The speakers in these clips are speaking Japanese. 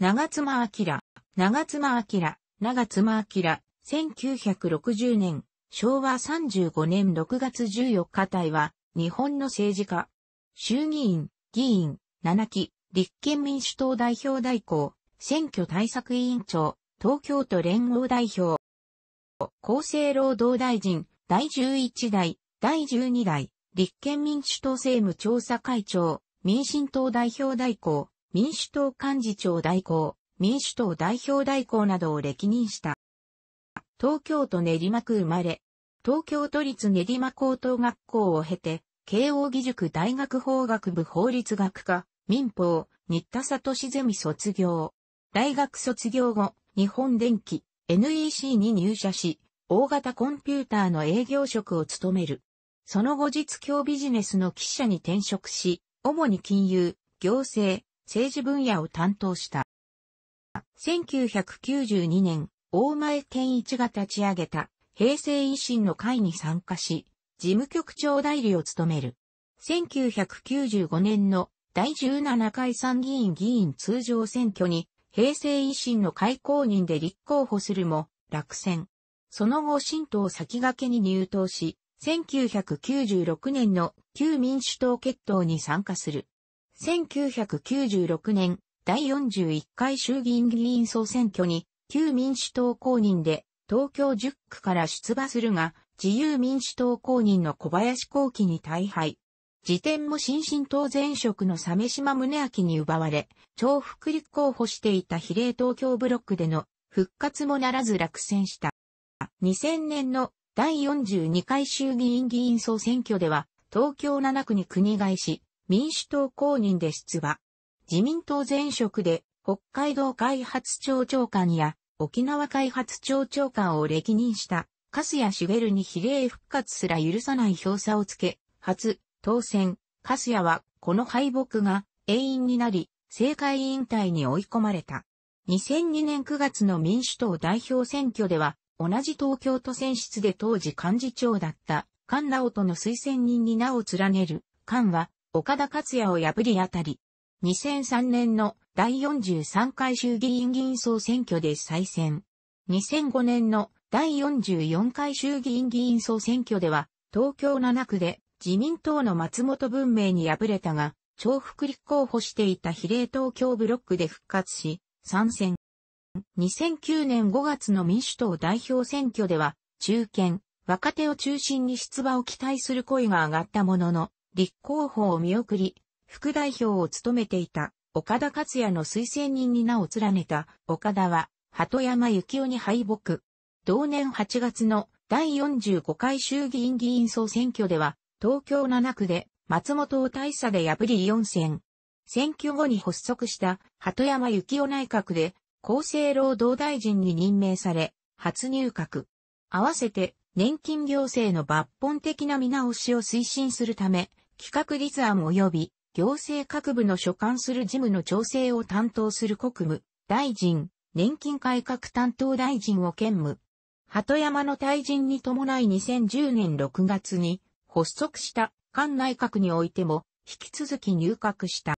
長妻明、長妻明、長妻明、1960年、昭和35年6月14日体は、日本の政治家、衆議院、議員、7期、立憲民主党代表代行、選挙対策委員長、東京都連合代表、厚生労働大臣、第11代、第12代、立憲民主党政務調査会長、民進党代表代行、民主党幹事長代行、民主党代表代行などを歴任した。東京都練馬区生まれ、東京都立練馬高等学校を経て、慶応義塾大学法学部法律学科、民法、新田志ゼミ卒業。大学卒業後、日本電機、NEC に入社し、大型コンピューターの営業職を務める。その後実況ビジネスの記者に転職し、主に金融、行政、政治分野を担当した。1992年、大前健一が立ち上げた平成維新の会に参加し、事務局長代理を務める。1995年の第17回参議院議員通常選挙に平成維新の会公認で立候補するも落選。その後新党先駆けに入党し、1996年の旧民主党決闘に参加する。1996年、第41回衆議院議員総選挙に、旧民主党公認で、東京10区から出馬するが、自由民主党公認の小林幸喜に大敗。時点も新進党前職の鮫島宗明に奪われ、重複立候補していた比例東京ブロックでの復活もならず落選した。2000年の第42回衆議院議員総選挙では、東京7区に国返し、民主党公認で出馬。自民党前職で北海道開発庁長官や沖縄開発庁長官を歴任した、粕谷ルに比例復活すら許さない票差をつけ、初、当選。粕谷は、この敗北が、永遠になり、政界引退に追い込まれた。2002年9月の民主党代表選挙では、同じ東京都選出で当時幹事長だった、菅直人の推薦人に名を連ねる。菅は、岡田克也を破り当たり、2003年の第43回衆議院議員総選挙で再選。2005年の第44回衆議院議員総選挙では、東京7区で自民党の松本文明に敗れたが、重複立候補していた比例東京ブロックで復活し、参戦。2009年5月の民主党代表選挙では、中堅、若手を中心に出馬を期待する声が上がったものの、立候補を見送り、副代表を務めていた岡田克也の推薦人に名を連ねた岡田は、鳩山幸雄に敗北。同年8月の第45回衆議院議員総選挙では、東京7区で松本を大差で破り4選。選挙後に発足した鳩山幸雄内閣で厚生労働大臣に任命され、初入閣。合わせて年金行政の抜本的な見直しを推進するため、企画立案及び行政各部の所管する事務の調整を担当する国務大臣、年金改革担当大臣を兼務。鳩山の退陣に伴い2010年6月に発足した菅内閣においても引き続き入閣した。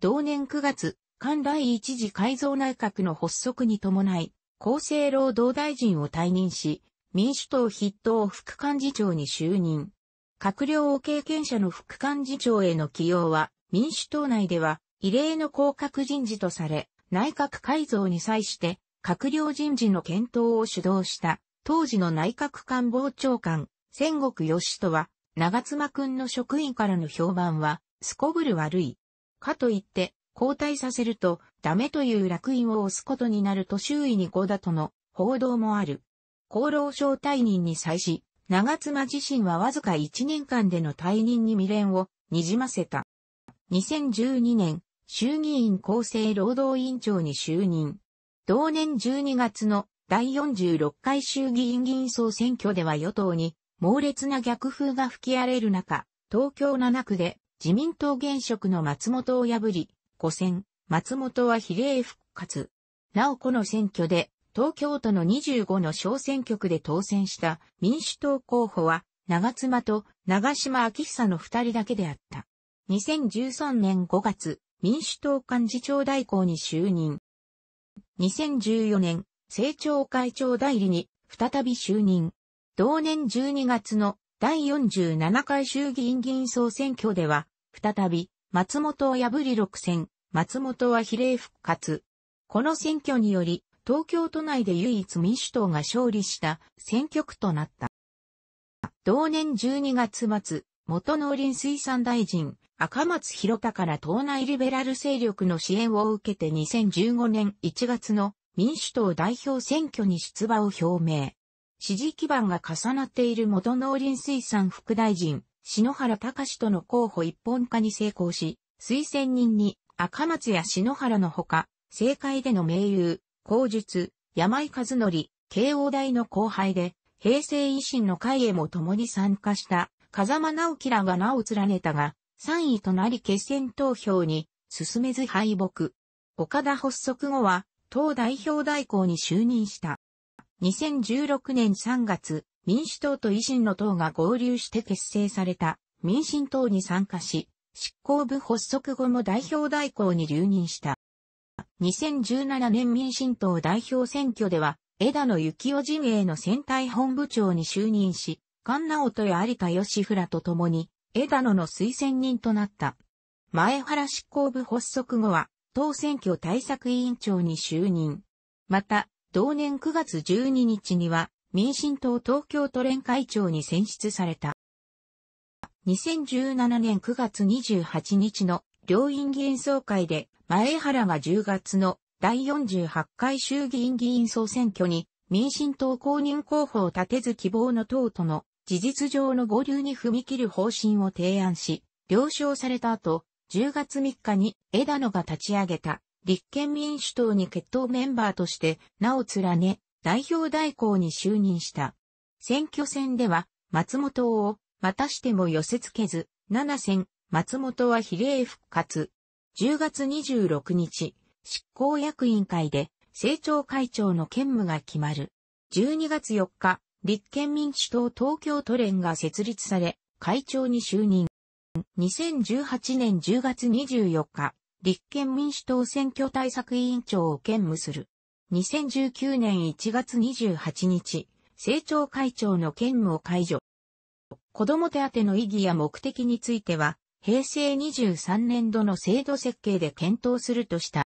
同年9月、菅第一次改造内閣の発足に伴い、厚生労働大臣を退任し、民主党筆頭副幹事長に就任。閣僚を経験者の副幹事長への起用は、民主党内では、異例の降格人事とされ、内閣改造に際して、閣僚人事の検討を主導した、当時の内閣官房長官、千国義人は、長妻君の職員からの評判は、すこぶる悪い。かといって、交代させると、ダメという楽印を押すことになると周囲に子だとの報道もある。厚労省退任に際し、長妻自身はわずか1年間での退任に未練をにじませた。2012年、衆議院厚生労働委員長に就任。同年12月の第46回衆議院議員総選挙では与党に猛烈な逆風が吹き荒れる中、東京7区で自民党現職の松本を破り、5選、松本は比例復活。なおこの選挙で東京都の25の小選挙区で当選した民主党候補は、長妻と長島昭久の二人だけであった。2013年5月、民主党幹事長代行に就任。2014年、政調会長代理に再び就任。同年12月の第47回衆議院議員総選挙では、再び松本を破り6選、松本は比例復活。この選挙により、東京都内で唯一民主党が勝利した選挙区となった。同年12月末、元農林水産大臣、赤松博多から党内リベラル勢力の支援を受けて2015年1月の民主党代表選挙に出馬を表明。支持基盤が重なっている元農林水産副大臣、篠原隆との候補一本化に成功し、推薦人に赤松や篠原のほか、政界での盟友、口述、山井和則、慶応大の後輩で、平成維新の会へも共に参加した、風間直樹らが名を連ねたが、3位となり決選投票に進めず敗北。岡田発足後は、党代表代行に就任した。2016年3月、民主党と維新の党が合流して結成された民進党に参加し、執行部発足後も代表代行に留任した。2017年民進党代表選挙では、枝野幸男陣営の選対本部長に就任し、菅直人や有田義らと共に、枝野の推薦人となった。前原執行部発足後は、党選挙対策委員長に就任。また、同年9月12日には、民進党東京都連会長に選出された。2017年9月28日の両院議員総会で、前原が10月の第48回衆議院議員総選挙に民進党公認候補を立てず希望の党との事実上の合流に踏み切る方針を提案し、了承された後、10月3日に枝野が立ち上げた立憲民主党に決闘メンバーとして名を連ね代表代行に就任した。選挙戦では松本をまたしても寄せ付けず7選松本は比例復活。10月26日、執行役員会で政調会長の兼務が決まる。12月4日、立憲民主党東京都連が設立され、会長に就任。2018年10月24日、立憲民主党選挙対策委員長を兼務する。2019年1月28日、政調会長の兼務を解除。子供手当の意義や目的については、平成23年度の制度設計で検討するとした。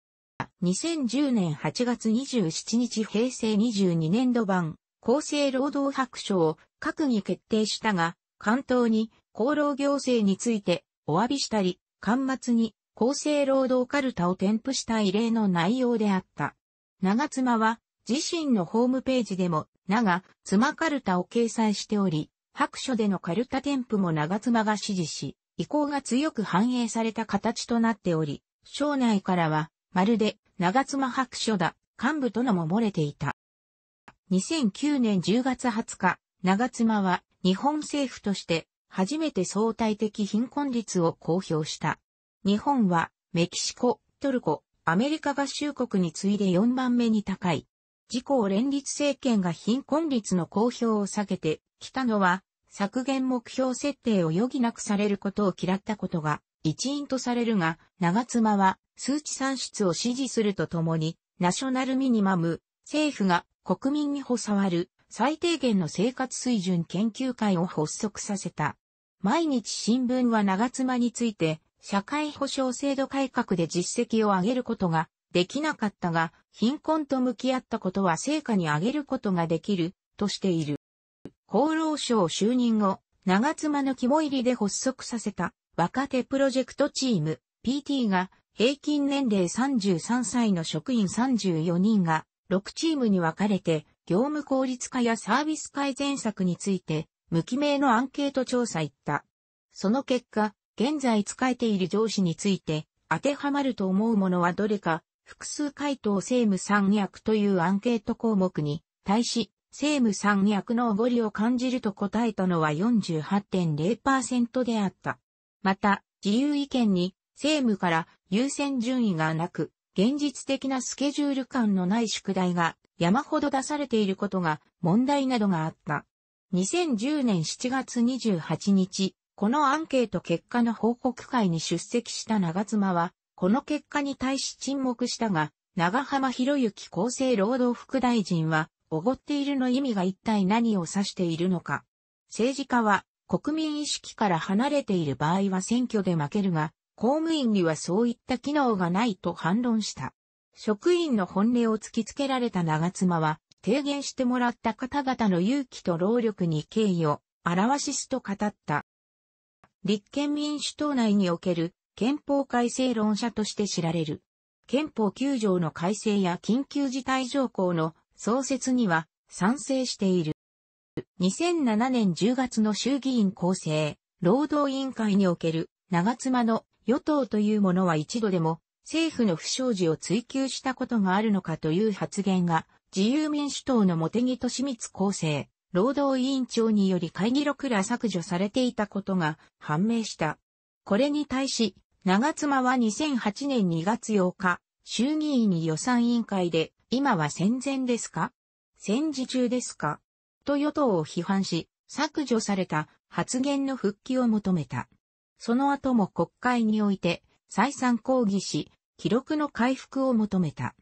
2010年8月27日平成22年度版、厚生労働白書を閣議決定したが、関東に厚労行政についてお詫びしたり、端末に厚生労働カルタを添付した異例の内容であった。長妻は自身のホームページでも、長妻カルタを掲載しており、白書でのカルタ添付も長妻が指示し、意向が強く反映された形となっており、省内からは、まるで、長妻白書だ、幹部とのも漏れていた。2009年10月20日、長妻は、日本政府として、初めて相対的貧困率を公表した。日本は、メキシコ、トルコ、アメリカ合衆国に次いで4番目に高い。自公連立政権が貧困率の公表を避けてきたのは削減目標設定を余儀なくされることを嫌ったことが一因とされるが、長妻は数値算出を支持するとともに、ナショナルミニマム、政府が国民に補佐る最低限の生活水準研究会を発足させた。毎日新聞は長妻について、社会保障制度改革で実績を上げることができなかったが、貧困と向き合ったことは成果に上げることができるとしている。厚労省就任後、長妻の肝入りで発足させた若手プロジェクトチーム PT が平均年齢33歳の職員34人が6チームに分かれて業務効率化やサービス改善策について無記名のアンケート調査行った。その結果、現在使えている上司について当てはまると思うものはどれか複数回答政務三役というアンケート項目に対し政務三役のおごりを感じると答えたのは48.0%であった。また、自由意見に、政務から優先順位がなく、現実的なスケジュール感のない宿題が山ほど出されていることが問題などがあった。2010年7月28日、このアンケート結果の報告会に出席した長妻は、この結果に対し沈黙したが、長浜博之厚生労働副大臣は、おごっているの意味が一体何を指しているのか。政治家は国民意識から離れている場合は選挙で負けるが、公務員にはそういった機能がないと反論した。職員の本音を突きつけられた長妻は、提言してもらった方々の勇気と労力に敬意を表しすと語った。立憲民主党内における憲法改正論者として知られる。憲法9条の改正や緊急事態条項の創設には賛成している。2007年10月の衆議院構成、労働委員会における長妻の与党というものは一度でも政府の不祥事を追求したことがあるのかという発言が自由民主党の茂木敏光構成、労働委員長により会議録ら削除されていたことが判明した。これに対し、長妻は2008年2月8日、衆議院予算委員会で今は戦前ですか戦時中ですかと与党を批判し、削除された発言の復帰を求めた。その後も国会において再三抗議し、記録の回復を求めた。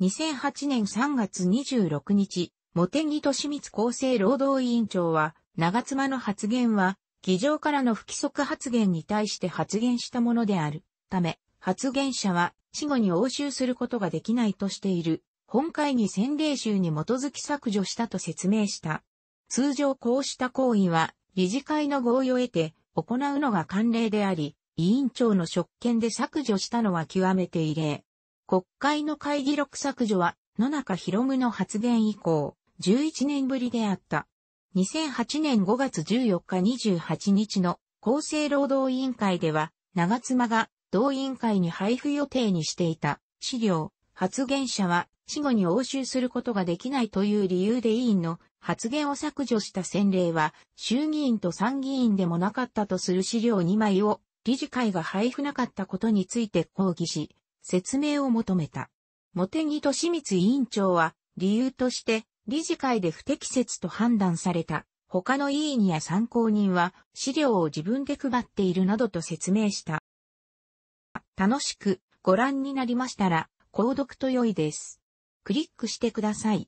2008年3月26日、茂木敏光厚生労働委員長は、長妻の発言は、議場からの不規則発言に対して発言したものである。ため、発言者は、死後に押収することができないとしている。本会議宣令集に基づき削除したと説明した。通常こうした行為は、理事会の合意を得て行うのが慣例であり、委員長の職権で削除したのは極めて異例。国会の会議録削除は、野中博夢の発言以降、11年ぶりであった。2008年5月14日28日の厚生労働委員会では、長妻が同委員会に配布予定にしていた資料発言者は死後に押収することができないという理由で委員の発言を削除した先例は衆議院と参議院でもなかったとする資料2枚を理事会が配布なかったことについて抗議し、説明を求めた。茂木敏光委員長は理由として理事会で不適切と判断された。他の委員や参考人は資料を自分で配っているなどと説明した。楽しくご覧になりましたら、購読と良いです。クリックしてください。